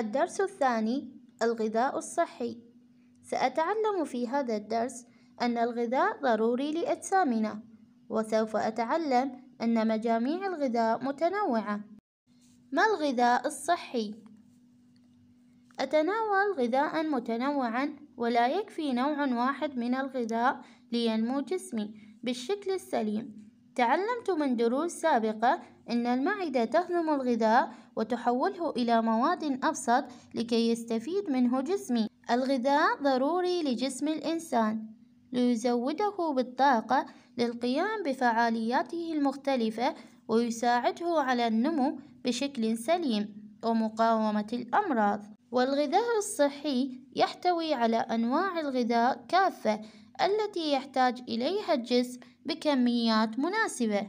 الدرس الثاني الغذاء الصحي سأتعلم في هذا الدرس أن الغذاء ضروري لأجسامنا وسوف أتعلم أن مجاميع الغذاء متنوعة ما الغذاء الصحي؟ أتناول غذاء متنوعا ولا يكفي نوع واحد من الغذاء لينمو جسمي بالشكل السليم تعلمت من دروس سابقة أن المعدة تهضم الغذاء وتحوله إلى مواد أبسط لكي يستفيد منه جسمي الغذاء ضروري لجسم الإنسان ليزوده بالطاقة للقيام بفعالياته المختلفة ويساعده على النمو بشكل سليم ومقاومة الأمراض والغذاء الصحي يحتوي على أنواع الغذاء كافة التي يحتاج إليها الجسم بكميات مناسبة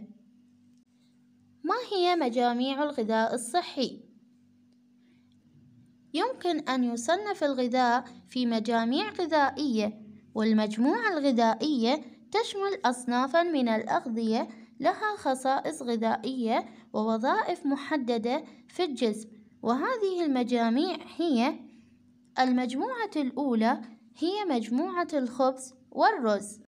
ما هي مجاميع الغذاء الصحي؟ يمكن أن يصنف الغذاء في مجاميع غذائية والمجموعة الغذائية تشمل أصنافا من الأغذية لها خصائص غذائية ووظائف محددة في الجسم وهذه المجاميع هي المجموعة الأولى هي مجموعة الخبز والرز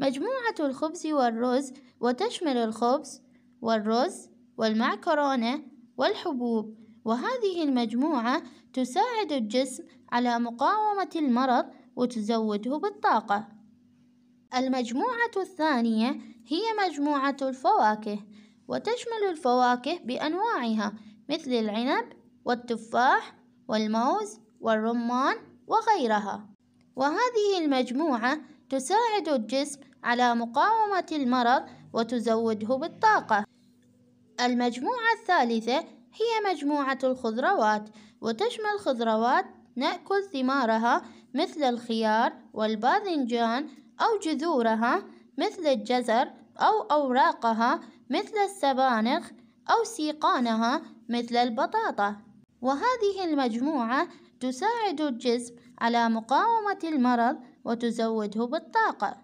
مجموعة الخبز والرز وتشمل الخبز والرز والمعكرونة والحبوب وهذه المجموعة تساعد الجسم على مقاومة المرض وتزوده بالطاقة المجموعة الثانية هي مجموعة الفواكه وتشمل الفواكه بأنواعها مثل العنب والتفاح والموز والرمان وغيرها وهذه المجموعة تساعد الجسم على مقاومة المرض وتزوده بالطاقة المجموعة الثالثة هي مجموعة الخضروات وتشمل خضروات نأكل ثمارها مثل الخيار والباذنجان أو جذورها مثل الجزر أو أوراقها مثل السبانخ أو سيقانها مثل البطاطا وهذه المجموعة تساعد الجسم على مقاومة المرض وتزوده بالطاقة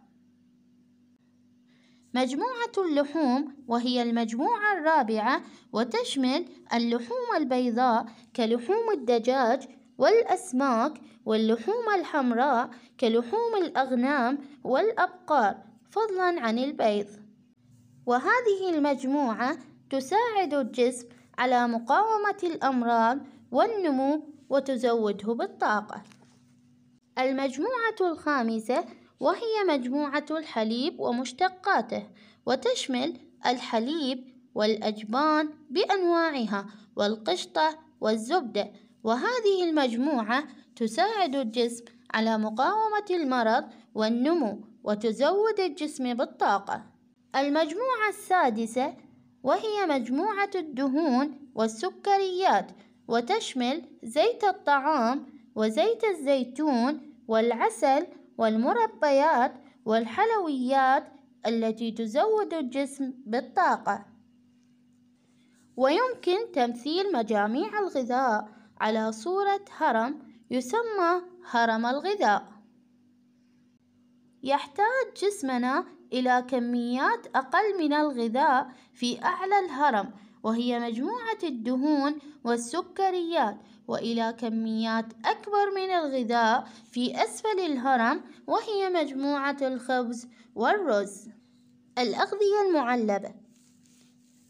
مجموعة اللحوم وهي المجموعة الرابعة وتشمل اللحوم البيضاء كلحوم الدجاج والأسماك واللحوم الحمراء كلحوم الأغنام والأبقار فضلا عن البيض وهذه المجموعة تساعد الجسم على مقاومة الأمراض والنمو وتزوده بالطاقة المجموعة الخامسة وهي مجموعة الحليب ومشتقاته وتشمل الحليب والأجبان بأنواعها والقشطة والزبدة وهذه المجموعة تساعد الجسم على مقاومة المرض والنمو وتزود الجسم بالطاقة المجموعة السادسة وهي مجموعة الدهون والسكريات وتشمل زيت الطعام وزيت الزيتون والعسل والمربيات والحلويات التي تزود الجسم بالطاقة ويمكن تمثيل مجاميع الغذاء على صورة هرم يسمى هرم الغذاء يحتاج جسمنا إلى كميات أقل من الغذاء في أعلى الهرم وهي مجموعة الدهون والسكريات وإلى كميات أكبر من الغذاء في أسفل الهرم وهي مجموعة الخبز والرز الأغذية المعلبة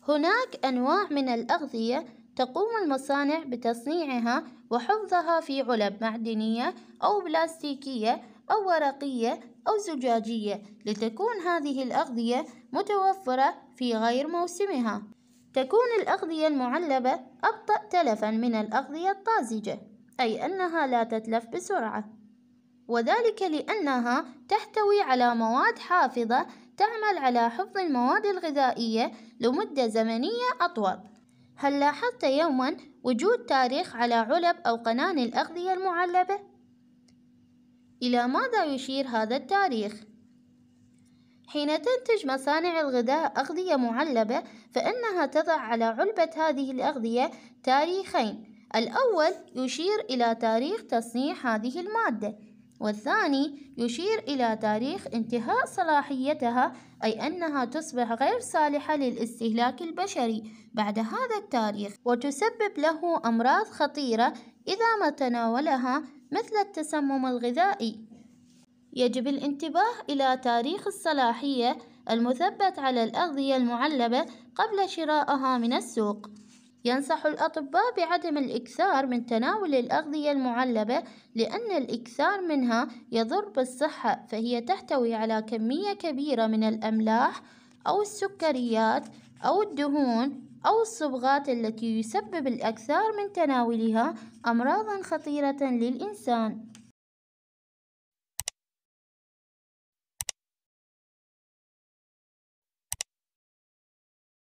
هناك أنواع من الأغذية تقوم المصانع بتصنيعها وحفظها في علب معدنية أو بلاستيكية أو ورقية أو زجاجية لتكون هذه الأغذية متوفرة في غير موسمها تكون الأغذية المعلبة أبطأ تلفا من الأغذية الطازجة أي أنها لا تتلف بسرعة وذلك لأنها تحتوي على مواد حافظة تعمل على حفظ المواد الغذائية لمدة زمنية أطول هل لاحظت يوما وجود تاريخ على علب أو قنان الأغذية المعلبة؟ إلى ماذا يشير هذا التاريخ؟ حين تنتج مصانع الغذاء أغذية معلبة فإنها تضع على علبة هذه الأغذية تاريخين الأول يشير إلى تاريخ تصنيع هذه المادة والثاني يشير إلى تاريخ انتهاء صلاحيتها أي أنها تصبح غير صالحة للاستهلاك البشري بعد هذا التاريخ وتسبب له أمراض خطيرة إذا ما تناولها مثل التسمم الغذائي يجب الانتباه إلى تاريخ الصلاحية المثبت على الأغذية المعلبة قبل شرائها من السوق ينصح الأطباء بعدم الإكثار من تناول الأغذية المعلبة لأن الإكثار منها يضر بالصحة فهي تحتوي على كمية كبيرة من الأملاح أو السكريات أو الدهون أو الصبغات التي يسبب الأكثار من تناولها أمراضا خطيرة للإنسان